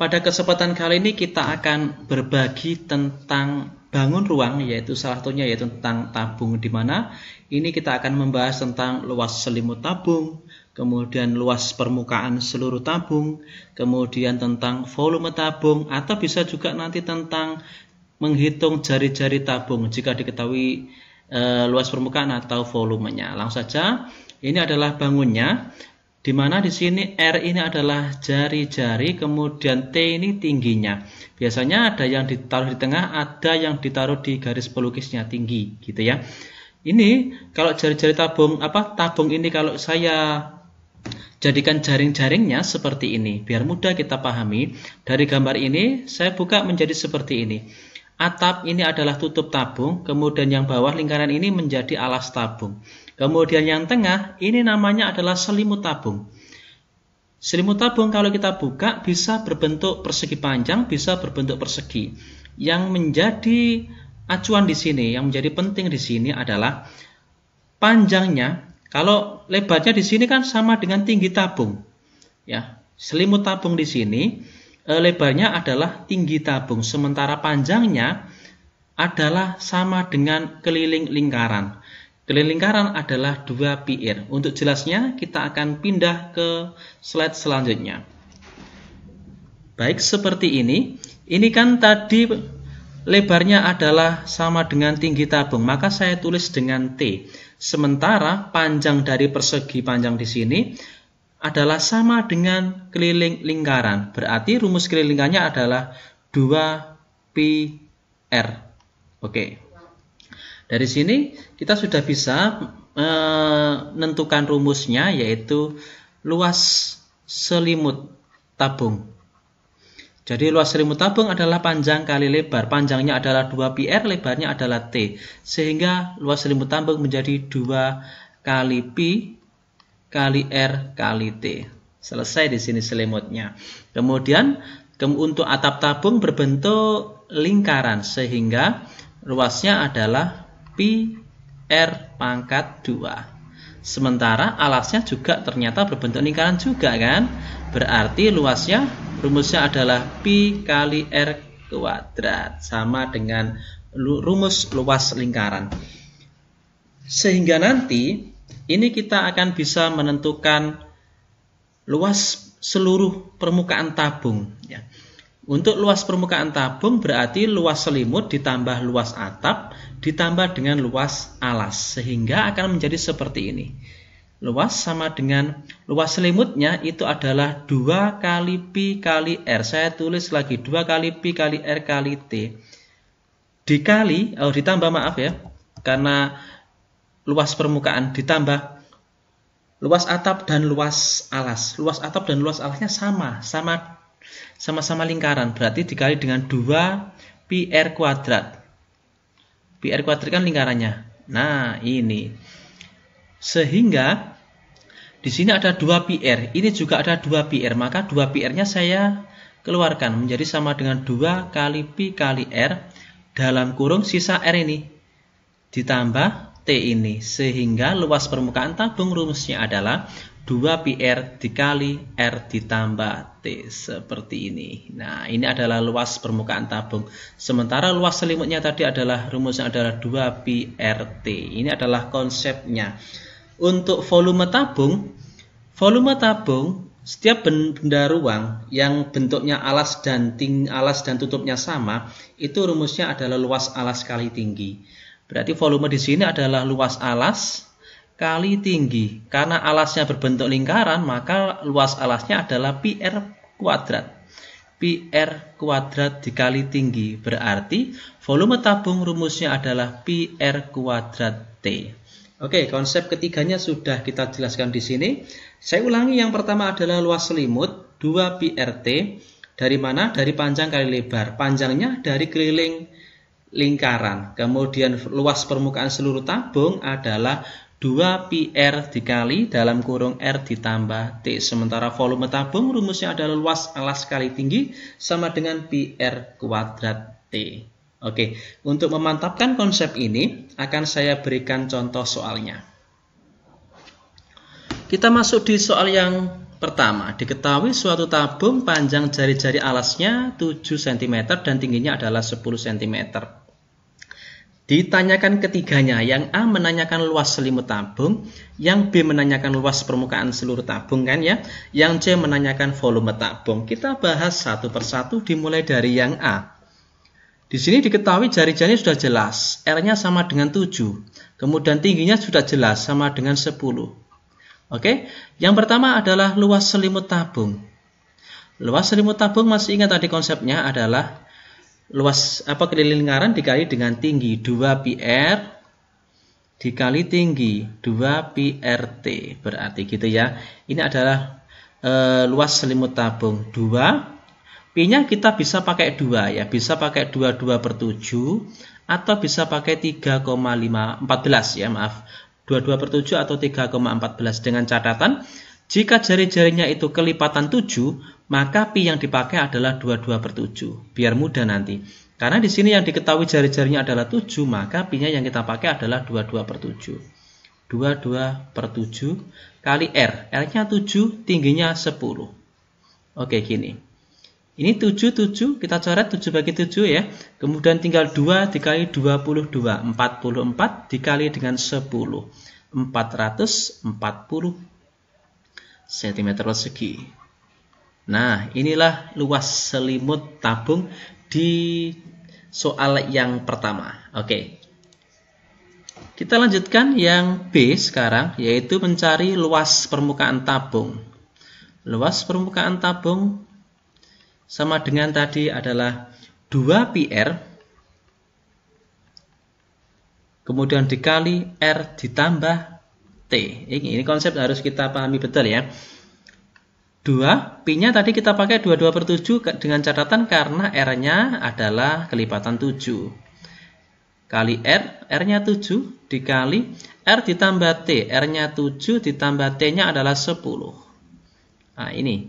Pada kesempatan kali ini kita akan berbagi tentang bangun ruang yaitu salah satunya yaitu tentang tabung di mana ini kita akan membahas tentang luas selimut tabung, kemudian luas permukaan seluruh tabung, kemudian tentang volume tabung atau bisa juga nanti tentang menghitung jari-jari tabung jika diketahui e, luas permukaan atau volumenya. Langsung saja, ini adalah bangunnya di mana di sini R ini adalah jari-jari, kemudian T ini tingginya. Biasanya ada yang ditaruh di tengah, ada yang ditaruh di garis pelukisnya tinggi, gitu ya. Ini kalau jari-jari tabung apa tabung ini kalau saya jadikan jaring-jaringnya seperti ini, biar mudah kita pahami. Dari gambar ini saya buka menjadi seperti ini. Atap ini adalah tutup tabung, kemudian yang bawah lingkaran ini menjadi alas tabung. Kemudian yang tengah, ini namanya adalah selimut tabung. Selimut tabung kalau kita buka bisa berbentuk persegi panjang, bisa berbentuk persegi. Yang menjadi acuan di sini, yang menjadi penting di sini adalah panjangnya. Kalau lebarnya di sini kan sama dengan tinggi tabung. Ya, selimut tabung di sini Eh, lebarnya adalah tinggi tabung, sementara panjangnya adalah sama dengan keliling lingkaran. Keliling lingkaran adalah 2 piir. Untuk jelasnya, kita akan pindah ke slide selanjutnya. Baik, seperti ini. Ini kan tadi lebarnya adalah sama dengan tinggi tabung, maka saya tulis dengan T. Sementara panjang dari persegi panjang di sini adalah sama dengan keliling lingkaran. Berarti rumus kelilingannya adalah 2πr. Oke. Dari sini kita sudah bisa e, menentukan rumusnya yaitu luas selimut tabung. Jadi luas selimut tabung adalah panjang kali lebar. Panjangnya adalah 2πr, lebarnya adalah t. Sehingga luas selimut tabung menjadi 2 kali pi kali R kali T. Selesai di sini selimutnya. Kemudian untuk atap tabung berbentuk lingkaran sehingga ruasnya adalah pi r pangkat 2. Sementara alasnya juga ternyata berbentuk lingkaran juga kan? Berarti luasnya rumusnya adalah pi kali r kuadrat sama dengan rumus luas lingkaran. Sehingga nanti ini kita akan bisa menentukan luas seluruh permukaan tabung. Ya. Untuk luas permukaan tabung berarti luas selimut ditambah luas atap ditambah dengan luas alas sehingga akan menjadi seperti ini. Luas sama dengan luas selimutnya itu adalah 2 kali pi kali r. Saya tulis lagi 2 kali pi kali r kali t. Dikali, oh ditambah maaf ya, karena luas permukaan ditambah luas atap dan luas alas. Luas atap dan luas alasnya sama, sama sama-sama lingkaran. Berarti dikali dengan 2 pi r kuadrat. Pi r kuadrat kan lingkarannya. Nah, ini. Sehingga di sini ada 2 pi r. Ini juga ada 2 pi r. Maka 2 pi r-nya saya keluarkan menjadi sama dengan 2 kali pi kali r dalam kurung sisa r ini ditambah T ini sehingga luas permukaan tabung rumusnya adalah 2PR dikali R ditambah T seperti ini. Nah, ini adalah luas permukaan tabung. Sementara luas selimutnya tadi adalah rumusnya adalah 2PRT. Ini adalah konsepnya. Untuk volume tabung, volume tabung setiap benda ruang yang bentuknya alas dan ting alas dan tutupnya sama, itu rumusnya adalah luas alas kali tinggi. Berarti volume di sini adalah luas alas kali tinggi. Karena alasnya berbentuk lingkaran, maka luas alasnya adalah pi kuadrat. Pi kuadrat dikali tinggi. Berarti volume tabung rumusnya adalah pi kuadrat T. Oke, konsep ketiganya sudah kita jelaskan di sini. Saya ulangi yang pertama adalah luas selimut 2 pi Dari mana? Dari panjang kali lebar. Panjangnya dari keliling lingkaran. Kemudian luas permukaan seluruh tabung adalah 2PR dikali dalam kurung R ditambah T. Sementara volume tabung rumusnya adalah luas alas kali tinggi sama dengan PR kuadrat T. Oke, untuk memantapkan konsep ini akan saya berikan contoh soalnya. Kita masuk di soal yang Pertama, diketahui suatu tabung panjang jari-jari alasnya 7 cm dan tingginya adalah 10 cm. Ditanyakan ketiganya, yang A menanyakan luas selimut tabung, yang B menanyakan luas permukaan seluruh tabung kan ya, yang C menanyakan volume tabung. Kita bahas satu persatu dimulai dari yang A. Di sini diketahui jari-jari sudah jelas, R-nya sama dengan 7, kemudian tingginya sudah jelas sama dengan 10. Oke, yang pertama adalah luas selimut tabung. Luas selimut tabung masih ingat tadi konsepnya adalah luas apa keliling lingkaran dikali dengan tinggi 2 PR dikali tinggi 2 PRT berarti gitu ya. Ini adalah e, luas selimut tabung 2 P-nya kita bisa pakai 2 ya, bisa pakai 22 per 7 atau bisa pakai 3,5 14 ya maaf 22 per 7 atau 3,14 dengan catatan jika jari-jarinya itu kelipatan 7, maka pi yang dipakai adalah 22 per 7. Biar mudah nanti. Karena di sini yang diketahui jari-jarinya adalah 7, maka pi-nya yang kita pakai adalah 22 per 7. 22 per 7 kali R. R-nya 7, tingginya 10. Oke, gini. Ini 7, 7, kita coret 7 bagi 7 ya. Kemudian tinggal 2 dikali 22, 44 dikali dengan 10. 440 cm persegi. Nah, inilah luas selimut tabung di soal yang pertama. Oke. Kita lanjutkan yang B sekarang, yaitu mencari luas permukaan tabung. Luas permukaan tabung sama dengan tadi adalah 2PR kemudian dikali R ditambah T. Ini, ini konsep harus kita pahami betul ya. 2, P-nya tadi kita pakai 22 per 7 dengan catatan karena R-nya adalah kelipatan 7. Kali R, R-nya 7 dikali R ditambah T, R-nya 7 ditambah T-nya adalah 10. Nah ini,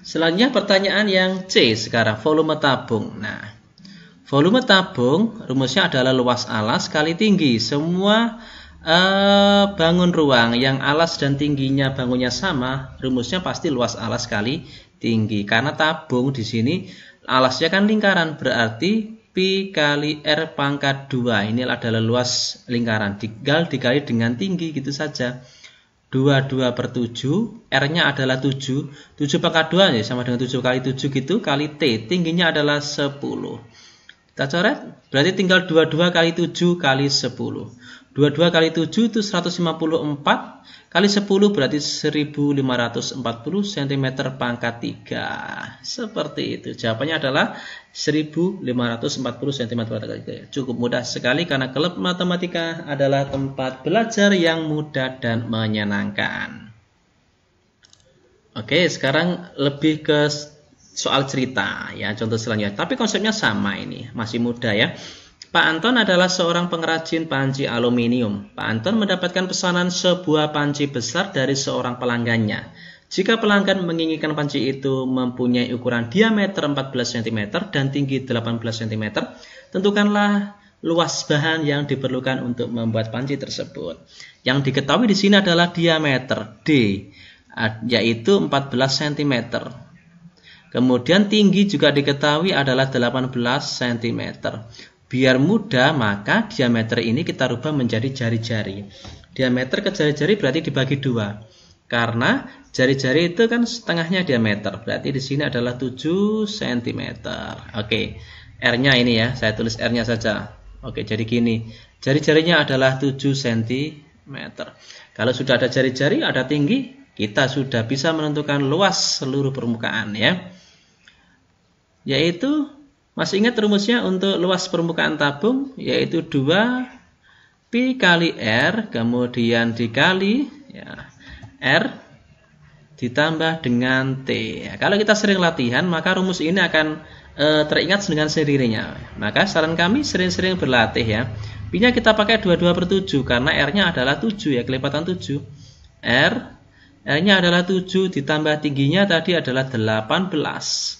Selanjutnya pertanyaan yang C sekarang, volume tabung. Nah, volume tabung rumusnya adalah luas alas kali tinggi. Semua eh, bangun ruang yang alas dan tingginya bangunnya sama, rumusnya pasti luas alas kali tinggi. Karena tabung di sini alasnya kan lingkaran, berarti pi kali r pangkat 2. Ini adalah luas lingkaran, tinggal dikali dengan tinggi gitu saja. 2, 2 per 7, R-nya adalah 7. 7 pangkat 2 ya, sama dengan 7 kali 7 gitu, kali T, tingginya adalah 10. Kita coret, berarti tinggal 22 kali 7 kali 10. 22 kali 7 itu 154, Kali 10 berarti 1540 cm pangkat 3. Seperti itu. Jawabannya adalah 1540 cm pangkat 3. Cukup mudah sekali karena klub matematika adalah tempat belajar yang mudah dan menyenangkan. Oke, sekarang lebih ke soal cerita ya, contoh selanjutnya. Tapi konsepnya sama ini, masih mudah ya. Pak Anton adalah seorang pengrajin panci aluminium. Pak Anton mendapatkan pesanan sebuah panci besar dari seorang pelanggannya. Jika pelanggan menginginkan panci itu mempunyai ukuran diameter 14 cm dan tinggi 18 cm, tentukanlah luas bahan yang diperlukan untuk membuat panci tersebut. Yang diketahui di sini adalah diameter D, yaitu 14 cm. Kemudian tinggi juga diketahui adalah 18 cm. Biar mudah, maka diameter ini kita rubah menjadi jari-jari. Diameter ke jari-jari berarti dibagi dua. Karena jari-jari itu kan setengahnya diameter. Berarti di sini adalah 7 cm. Oke, R-nya ini ya. Saya tulis R-nya saja. Oke, jadi gini. Jari-jarinya adalah 7 cm. Kalau sudah ada jari-jari, ada tinggi, kita sudah bisa menentukan luas seluruh permukaan ya. Yaitu masih ingat rumusnya untuk luas permukaan tabung yaitu 2 pi kali r kemudian dikali ya, r ditambah dengan t. Ya, kalau kita sering latihan maka rumus ini akan e, teringat dengan sendirinya. Maka saran kami sering-sering berlatih ya. P-nya kita pakai 22 per 7 karena R-nya adalah 7 ya, kelipatan 7. R, R-nya adalah 7 ditambah tingginya tadi adalah 18.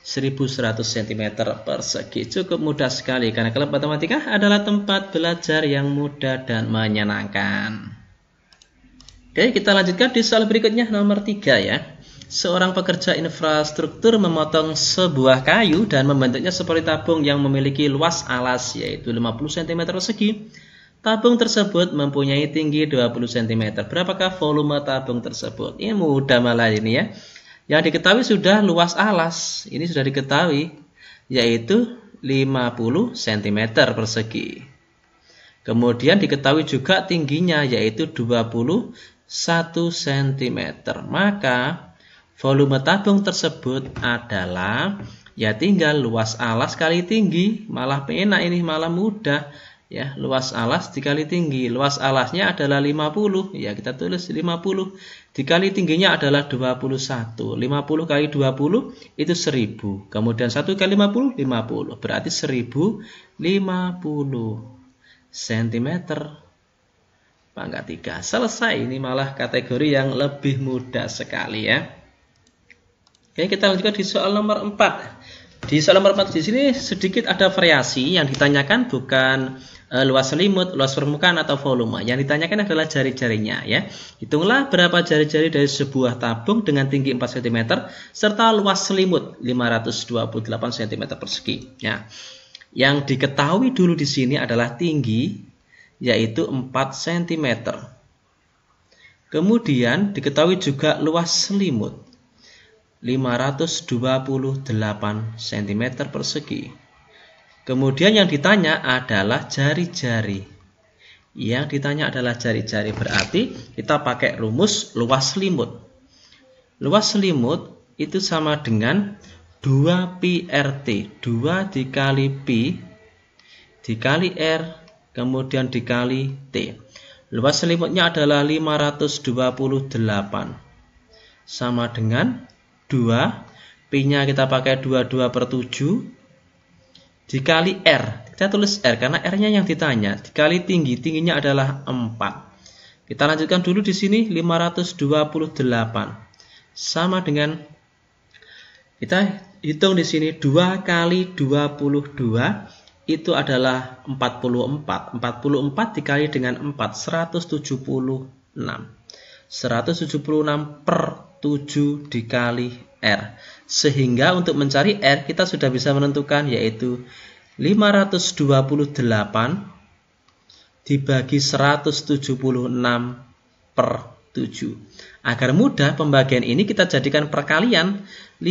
1100 cm persegi cukup mudah sekali karena klub matematika adalah tempat belajar yang mudah dan menyenangkan Oke kita lanjutkan di soal berikutnya nomor 3 ya Seorang pekerja infrastruktur memotong sebuah kayu dan membentuknya seperti tabung yang memiliki luas alas yaitu 50 cm persegi Tabung tersebut mempunyai tinggi 20 cm. Berapakah volume tabung tersebut? Ini mudah malah ini ya. Yang diketahui sudah luas alas, ini sudah diketahui, yaitu 50 cm persegi. Kemudian diketahui juga tingginya yaitu 21 cm. Maka volume tabung tersebut adalah ya tinggal luas alas kali tinggi, malah enak ini malah mudah ya luas alas dikali tinggi luas alasnya adalah 50 ya kita tulis 50 dikali tingginya adalah 21 50 kali 20 itu 1000 kemudian 1 kali 50 50 berarti 1050 cm pangkat 3 selesai ini malah kategori yang lebih mudah sekali ya Oke kita lanjutkan di soal nomor 4 di soal nomor 4 di sini sedikit ada variasi yang ditanyakan bukan Eh, luas selimut, luas permukaan atau volume. Yang ditanyakan adalah jari-jarinya ya. Hitunglah berapa jari-jari dari sebuah tabung dengan tinggi 4 cm serta luas selimut 528 cm persegi. Ya. Yang diketahui dulu di sini adalah tinggi yaitu 4 cm. Kemudian diketahui juga luas selimut 528 cm persegi. Kemudian yang ditanya adalah jari-jari. Yang ditanya adalah jari-jari berarti kita pakai rumus luas selimut. Luas selimut itu sama dengan 2 rt. 2 dikali P dikali R kemudian dikali T. Luas selimutnya adalah 528 sama dengan 2 P-nya kita pakai 22 per 7 dikali R. Kita tulis R karena R-nya yang ditanya. Dikali tinggi, tingginya adalah 4. Kita lanjutkan dulu di sini 528. Sama dengan kita hitung di sini 2 kali 22 itu adalah 44. 44 dikali dengan 4 176. 176 per 7 dikali R. Sehingga untuk mencari R kita sudah bisa menentukan yaitu 528 dibagi 176 per 7. Agar mudah pembagian ini kita jadikan perkalian 528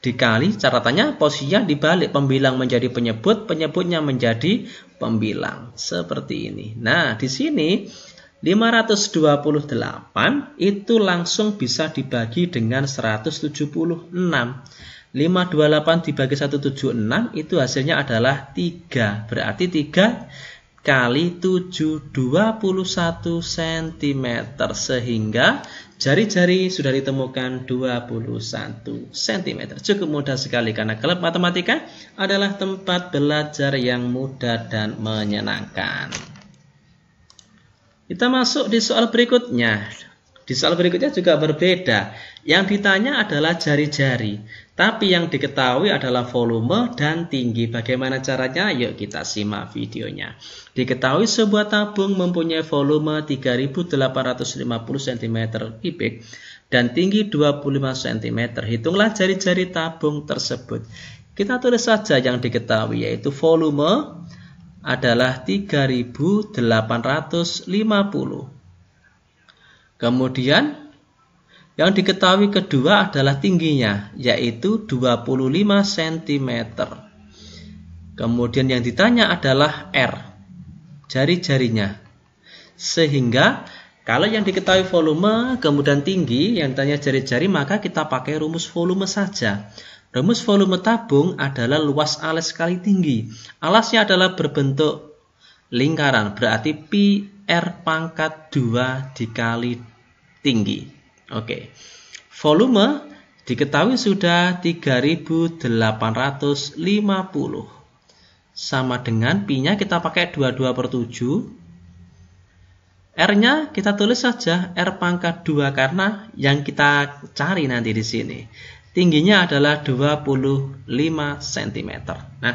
dikali catatannya posisinya dibalik pembilang menjadi penyebut penyebutnya menjadi pembilang seperti ini nah di sini 528 itu langsung bisa dibagi dengan 176. 528 dibagi 176 itu hasilnya adalah 3. Berarti 3 kali 7 21 cm sehingga jari-jari sudah ditemukan 21 cm. Cukup mudah sekali karena klub matematika adalah tempat belajar yang mudah dan menyenangkan. Kita masuk di soal berikutnya. Di soal berikutnya juga berbeda. Yang ditanya adalah jari-jari, tapi yang diketahui adalah volume dan tinggi. Bagaimana caranya? Yuk kita simak videonya. Diketahui sebuah tabung mempunyai volume 3850 cm kubik dan tinggi 25 cm. Hitunglah jari-jari tabung tersebut. Kita tulis saja yang diketahui yaitu volume adalah 3850. Kemudian yang diketahui kedua adalah tingginya yaitu 25 cm. Kemudian yang ditanya adalah R, jari-jarinya. Sehingga kalau yang diketahui volume kemudian tinggi, yang ditanya jari-jari maka kita pakai rumus volume saja. Rumus volume tabung adalah luas alas kali tinggi. Alasnya adalah berbentuk lingkaran, berarti pi r pangkat 2 dikali tinggi. Oke. Volume diketahui sudah 3850 sama dengan pi-nya kita pakai 22 per 7 R-nya kita tulis saja R pangkat 2 karena yang kita cari nanti di sini tingginya adalah 25 cm. Nah,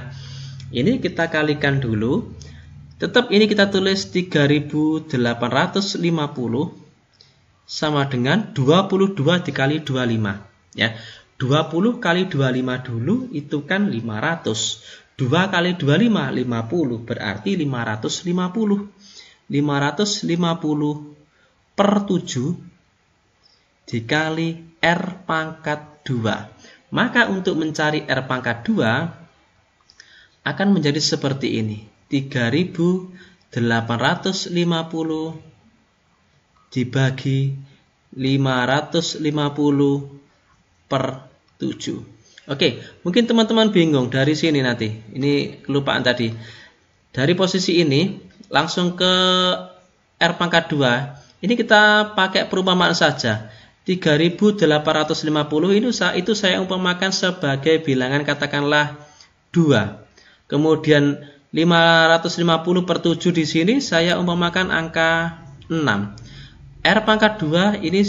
ini kita kalikan dulu. Tetap ini kita tulis 3850 sama dengan 22 dikali 25 ya. 20 kali 25 dulu itu kan 500. 2 kali 25 50 berarti 550. 550 per 7 dikali R pangkat 2. Maka untuk mencari R pangkat 2 akan menjadi seperti ini. 3850 dibagi 550 per 7. Oke, mungkin teman-teman bingung dari sini nanti. Ini kelupaan tadi. Dari posisi ini langsung ke R pangkat 2. Ini kita pakai perumpamaan saja 3850 itu itu saya umpamakan sebagai bilangan katakanlah 2. Kemudian 550 per 7 di sini saya umpamakan angka 6. R pangkat 2 ini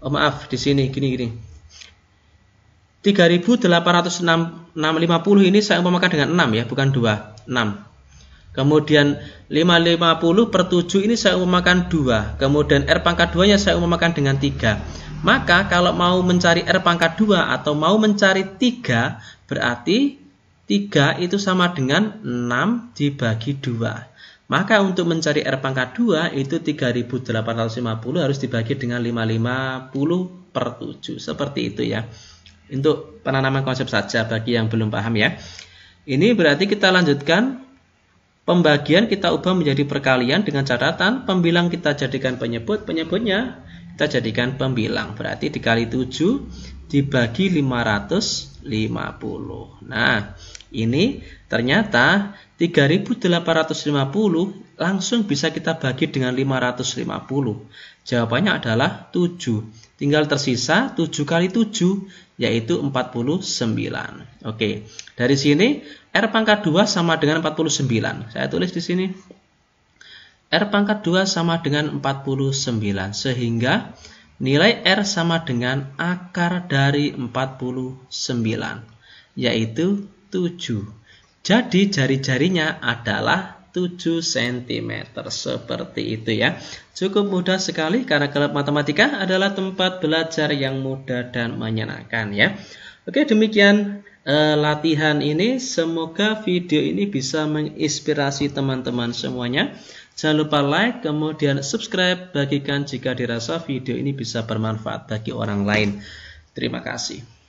oh maaf di sini gini-gini. 3850 ini saya umpamakan dengan 6 ya, bukan 2, 6. Kemudian 550 per 7 ini saya umumkan 2. Kemudian R pangkat 2-nya saya umumkan dengan 3. Maka kalau mau mencari R pangkat 2 atau mau mencari 3, berarti 3 itu sama dengan 6 dibagi 2. Maka untuk mencari R pangkat 2 itu 3850 harus dibagi dengan 550 per 7. Seperti itu ya. Untuk penanaman konsep saja bagi yang belum paham ya. Ini berarti kita lanjutkan Pembagian kita ubah menjadi perkalian dengan catatan pembilang kita jadikan penyebut, penyebutnya kita jadikan pembilang. Berarti dikali 7 dibagi 550. Nah, ini ternyata 3850 langsung bisa kita bagi dengan 550. Jawabannya adalah 7. Tinggal tersisa 7 kali 7 yaitu 49. Oke, dari sini R pangkat 2 sama dengan 49. Saya tulis di sini. R pangkat 2 sama dengan 49. Sehingga nilai R sama dengan akar dari 49, yaitu 7. Jadi jari-jarinya adalah 7 cm seperti itu ya. Cukup mudah sekali karena gelap matematika adalah tempat belajar yang mudah dan menyenangkan ya. Oke demikian Eh, latihan ini. Semoga video ini bisa menginspirasi teman-teman semuanya. Jangan lupa like, kemudian subscribe, bagikan jika dirasa video ini bisa bermanfaat bagi orang lain. Terima kasih.